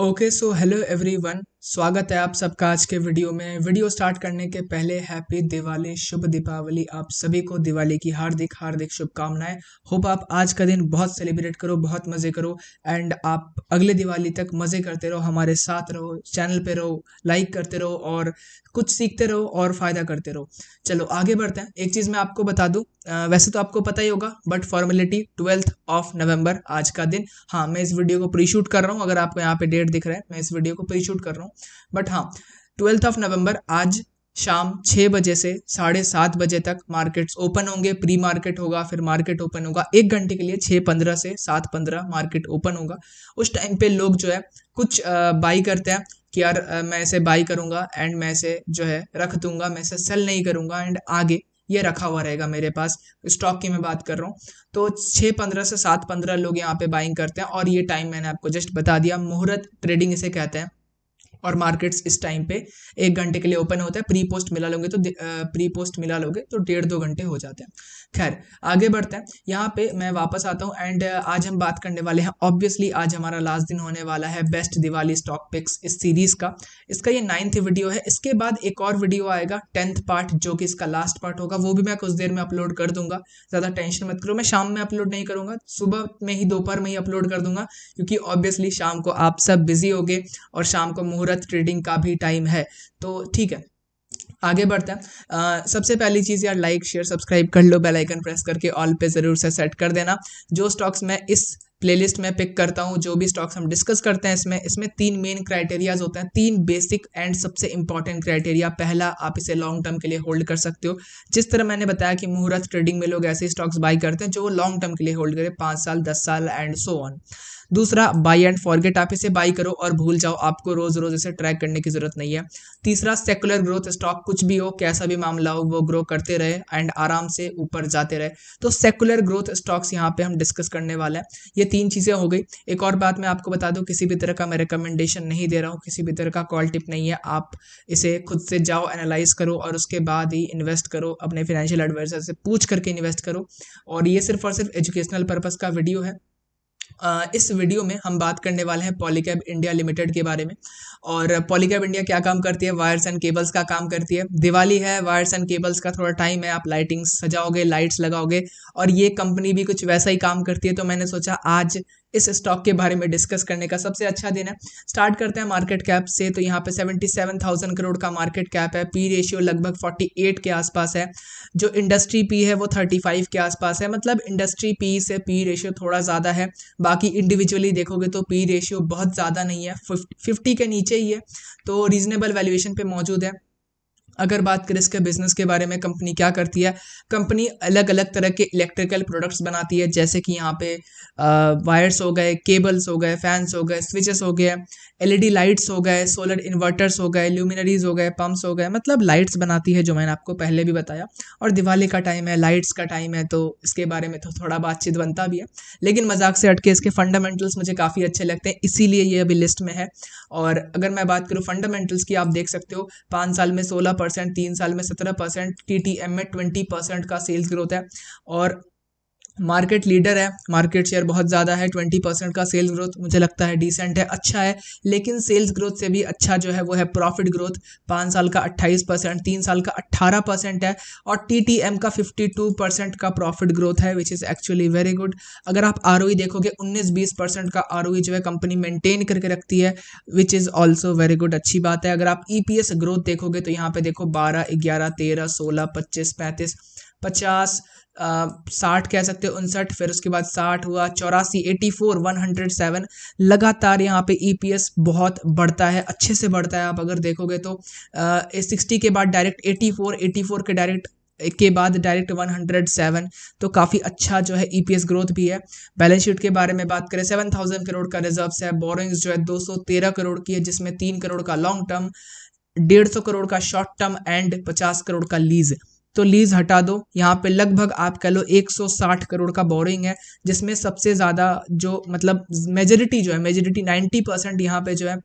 Okay, so hello everyone. स्वागत है आप सबका आज के वीडियो में वीडियो स्टार्ट करने के पहले हैप्पी दिवाली शुभ दीपावली आप सभी को दिवाली की हार्दिक हार्दिक शुभकामनाएं होप आप आज का दिन बहुत सेलिब्रेट करो बहुत मज़े करो एंड आप अगले दिवाली तक मज़े करते रहो हमारे साथ रहो चैनल पे रहो लाइक करते रहो और कुछ सीखते रहो और फ़ायदा करते रहो चलो आगे बढ़ते हैं एक चीज़ मैं आपको बता दूँ वैसे तो आपको पता ही होगा but formality twelfth of November आज का दिन हाँ मैं इस वीडियो को प्री शूट कर रहा हूँ अगर आपको यहाँ पे डेट दिख रहा है मैं इस वीडियो को प्री शूट कर रहा हूँ बट हाँ ट्वेल्थ ऑफ नवंबर आज शाम छः बजे से साढ़े सात बजे तक मार्केट्स ओपन होंगे प्री मार्केट होगा फिर मार्केट ओपन होगा एक घंटे के लिए छः पंद्रह से सात पंद्रह मार्केट ओपन होगा उस टाइम पे लोग जो है कुछ बाई करते हैं कि यार मैं इसे बाई करूंगा एंड मैं इसे जो है रख दूंगा मैं इसे सेल नहीं करूंगा एंड आगे ये रखा हुआ रहेगा मेरे पास स्टॉक की मैं बात कर रहा हूँ तो छः पंद्रह से सात पंद्रह लोग यहाँ पे बाइंग करते हैं और ये टाइम मैंने आपको जस्ट बता दिया मुहूर्त ट्रेडिंग इसे कहते हैं और मार्केट्स इस टाइम पे एक घंटे के लिए ओपन होता है प्री पोस्ट मिला लोगे तो प्री पोस्ट मिला लोगे तो डेढ़ दो घंटे हो जाते हैं खैर आगे बढ़ते हैं यहाँ पे मैं वापस आता हूँ एंड आज हम बात करने वाले हैं ऑब्वियसली आज हमारा लास्ट दिन होने वाला है बेस्ट दिवाली स्टॉक पिक्स इस सीरीज़ का इसका ये नाइन्थ वीडियो है इसके बाद एक और वीडियो आएगा टेंथ पार्ट जो कि इसका लास्ट पार्ट होगा वो भी मैं कुछ देर में अपलोड कर दूंगा ज़्यादा टेंशन मत करो मैं शाम में अपलोड नहीं करूँगा सुबह में ही दोपहर में ही अपलोड कर दूंगा क्योंकि ऑब्वियसली शाम को आप सब बिजी हो और शाम को मुहूर्त मुहूर्त ट्रेडिंग का भी टाइम है तो ठीक है आगे बढ़ते हैं आ, सबसे पहली चीज़ यार लाइक शेयर सब्सक्राइब कर लो बेल आइकन प्रेस करके ऑल पे ज़रूर से सेट कर देना जो स्टॉक्स मैं इस प्लेलिस्ट में पिक करता हूँ जो भी स्टॉक्स हम डिस्कस करते हैं इसमें इसमें तीन मेन क्राइटेरियाज होते हैं तीन बेसिक एंड सबसे इंपॉर्टेंट क्राइटेरिया पहला आप इसे लॉन्ग टर्म के लिए होल्ड कर सकते हो जिस तरह मैंने बताया कि मुहूर्त ट्रेडिंग में लोग ऐसे स्टॉक्स बाई करते हैं जो लॉन्ग टर्म के लिए होल्ड करें पाँच साल दस साल एंड सो ऑन दूसरा बाई एंड फॉरगेट आप इसे बाई करो और भूल जाओ आपको रोज रोज इसे ट्रैक करने की जरूरत नहीं है तीसरा सेकुलर ग्रोथ स्टॉक कुछ भी हो कैसा भी मामला हो वो ग्रो करते रहे एंड आराम से ऊपर जाते रहे तो सेकुलर ग्रोथ स्टॉक्स यहाँ पे हम डिस्कस करने वाले हैं ये तीन चीज़ें हो गई एक और बात मैं आपको बता दूँ किसी भी तरह का मैं रिकमेंडेशन नहीं दे रहा हूँ किसी भी तरह का कॉल टिप नहीं है आप इसे खुद से जाओ एनालाइज करो और उसके बाद ही इन्वेस्ट करो अपने फाइनेंशियल एडवाइज़र से पूछ करके इन्वेस्ट करो और ये सिर्फ और सिर्फ एजुकेशनल पर्पज़ का वीडियो है इस वीडियो में हम बात करने वाले हैं पॉलीकैब इंडिया लिमिटेड के बारे में और पॉलीकैब इंडिया क्या काम करती है वायर्स एंड केबल्स का काम करती है दिवाली है वायर्स एंड केबल्स का थोड़ा टाइम है आप लाइटिंग्स सजाओगे लाइट्स लगाओगे और ये कंपनी भी कुछ वैसा ही काम करती है तो मैंने सोचा आज इस स्टॉक के बारे में डिस्कस करने का सबसे अच्छा दिन है स्टार्ट करते हैं मार्केट कैप से तो यहाँ पे 77,000 करोड़ का मार्केट कैप है पी रेशियो लगभग 48 के आसपास है जो इंडस्ट्री पी है वो 35 के आसपास है मतलब इंडस्ट्री पी से पी रेशियो थोड़ा ज़्यादा है बाकी इंडिविजुअली देखोगे तो पी रेशियो बहुत ज़्यादा नहीं है फिफ्टी के नीचे ही है तो रीज़नेबल वैल्यूएशन पर मौजूद है अगर बात करें इसके बिजनेस के बारे में कंपनी क्या करती है कंपनी अलग अलग तरह के इलेक्ट्रिकल प्रोडक्ट्स बनाती है जैसे कि यहाँ पे वायर्स हो गए केबल्स हो गए फैंस हो गए स्विचेस हो गए एलईडी लाइट्स हो गए सोलर इन्वर्टर्स हो गए ल्यूमिनरीज हो गए पम्प्स हो गए मतलब लाइट्स बनाती है जो मैंने आपको पहले भी बताया और दिवाली का टाइम है लाइट्स का टाइम है तो इसके बारे में तो थोड़ा बातचीत बनता भी है लेकिन मजाक से हटके इसके फंडामेंटल्स मुझे काफ़ी अच्छे लगते हैं इसीलिए ये अभी लिस्ट में है और अगर मैं बात करूँ फंडामेंटल्स की आप देख सकते हो पाँच साल में सोलह परसेंट तीन साल में सत्रह परसेंट टी टी एम में ट्वेंटी परसेंट का सेल्स ग्रोथ है और मार्केट लीडर है मार्केट शेयर बहुत ज़्यादा है ट्वेंटी परसेंट का सेल्स ग्रोथ मुझे लगता है डिसेंट है अच्छा है लेकिन सेल्स ग्रोथ से भी अच्छा जो है वो है प्रॉफिट ग्रोथ पाँच साल का अट्ठाईस परसेंट तीन साल का अट्ठारह परसेंट है और टी टी एम का फिफ्टी टू परसेंट का प्रॉफिट ग्रोथ है which is actually very good अगर आप आर e देखोगे उन्नीस बीस परसेंट का आर e जो है कंपनी मेनटेन करके रखती है which is also very good अच्छी बात है अगर आप ई e ग्रोथ देखोगे तो यहाँ पर देखो बारह ग्यारह तेरह सोलह पच्चीस पैंतीस पचास साठ कह सकते उनसठ फिर उसके बाद साठ हुआ चौरासी eighty four one hundred seven लगातार यहाँ पे ईपीएस e बहुत बढ़ता है अच्छे से बढ़ता है आप अगर देखोगे तो सिक्सटी के बाद direct eighty four eighty four के डायरेक्ट के बाद डायरेक्ट 107 तो काफ़ी अच्छा जो है ईपीएस e ग्रोथ भी है बैलेंस शीट के बारे में बात करें 7000 करोड़ का रिजर्व्स है बोरिंग्स जो है 213 करोड़ की है जिसमें तीन करोड़ का लॉन्ग टर्म डेढ़ सौ करोड़ का शॉर्ट टर्म एंड पचास करोड़ का लीज तो लीज हटा दो यहाँ पे लगभग आप कह लो 160 करोड़ का बोरिंग है जिसमें सबसे ज़्यादा जो मतलब मेजोरिटी जो है मेजोरिटी 90 परसेंट यहाँ पे जो है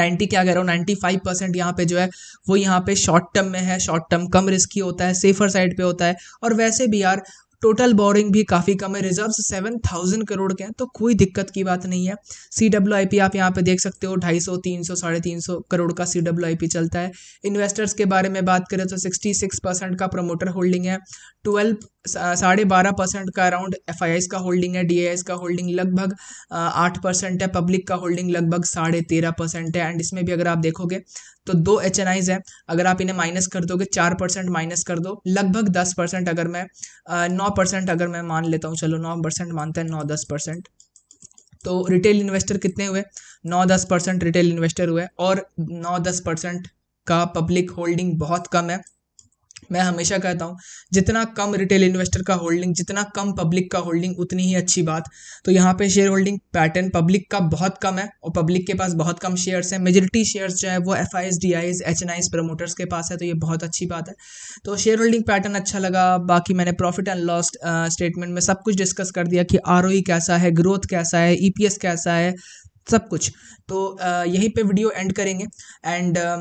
90 क्या कह रहा हूँ 95 परसेंट यहाँ पे जो है वो यहाँ पे शॉर्ट टर्म में है शॉर्ट टर्म कम रिस्की होता है सेफर साइड पे होता है और वैसे भी यार टोटल बोरिंग भी काफ़ी कम है रिजर्व सेवन थाउजेंड करोड़ के हैं तो कोई दिक्कत की बात नहीं है सी डब्ल्यू आई पी आप यहाँ पे देख सकते हो ढाई सौ तीन सौ साढ़े तीन सौ करोड़ का सी डब्ल्यू आई पी चलता है इन्वेस्टर्स के बारे में बात करें तो सिक्सटी सिक्स परसेंट का प्रमोटर होल्डिंग है ट्वेल्व साढ़े बारह परसेंट का अराउंड एफ आई एस का होल्डिंग है डी आई एस का होल्डिंग लगभग आठ परसेंट है पब्लिक का होल्डिंग लगभग साढ़े तेरह परसेंट है एंड इसमें भी अगर आप देखोगे तो दो एच एन आईज हैं अगर आप इन्हें माइनस कर दोगे चार परसेंट माइनस कर दो लगभग दस परसेंट अगर मैं नौ परसेंट अगर मैं मान लेता हूँ चलो नौ परसेंट मानते हैं नौ दस परसेंट तो रिटेल इन्वेस्टर कितने हुए नौ दस परसेंट रिटेल इन्वेस्टर हुए और नौ दस परसेंट का पब्लिक होल्डिंग बहुत कम है मैं हमेशा कहता हूँ जितना कम रिटेल इन्वेस्टर का होल्डिंग जितना कम पब्लिक का होल्डिंग उतनी ही अच्छी बात तो यहाँ पे शेयर होल्डिंग पैटर्न पब्लिक का बहुत कम है और पब्लिक के पास बहुत कम शेयर्स हैं मेजोरिटी शेयर्स जो है वो F I S D I S HNIs promoters के पास है तो ये बहुत अच्छी बात है तो शेयर होल्डिंग पैटर्न अच्छा लगा बाकी मैंने प्रॉफिट एंड लॉस स्टेटमेंट में सब कुछ डिस्कस कर दिया कि आर e कैसा है ग्रोथ कैसा है ई e कैसा है सब कुछ तो यहीं पर वीडियो एंड करेंगे एंड uh,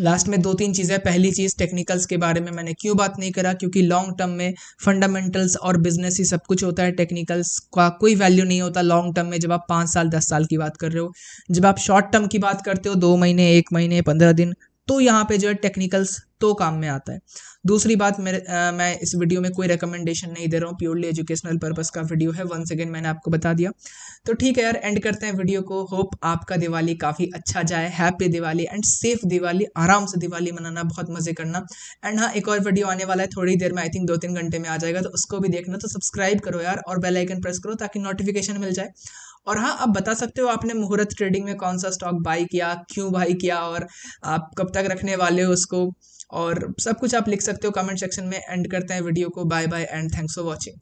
लास्ट में दो तीन चीज़ें पहली चीज़ टेक्निकल्स के बारे में मैंने क्यों बात नहीं करा क्योंकि लॉन्ग टर्म में फंडामेंटल्स और बिजनेस ही सब कुछ होता है टेक्निकल्स का कोई वैल्यू नहीं होता लॉन्ग टर्म में जब आप पाँच साल दस साल की बात कर रहे हो जब आप शॉर्ट टर्म की बात करते हो दो महीने एक महीने पंद्रह दिन तो यहाँ पे जो है टेक्निकल्स तो काम में आता है दूसरी बात मेरे आ, मैं इस वीडियो में कोई रिकमेंडेशन नहीं दे रहा हूँ प्योरली एजुकेशनल पर्पज़ का वीडियो है वन सेकेंड मैंने आपको बता दिया तो ठीक है यार एंड करते हैं वीडियो को होप आपका दिवाली काफ़ी अच्छा जाए happy Diwali and safe Diwali आराम से दिवाली मनाना बहुत मज़े करना एंड हाँ एक और वीडियो आने वाला है थोड़ी देर में आई थिंक दो तीन घंटे में आ जाएगा तो उसको भी देखना तो सब्सक्राइब करो यार और बेल आइकन प्रेस करो ताकि नोटिफिकेशन मिल जाए और हाँ आप बता सकते हो आपने मुहूर्त ट्रेडिंग में कौन सा स्टॉक बाई किया क्यों बाई किया और आप कब तक रखने वाले हो उसको और सब कुछ आप लिख सकते हो कमेंट सेक्शन में एंड करते हैं वीडियो को bye bye and thanks for watching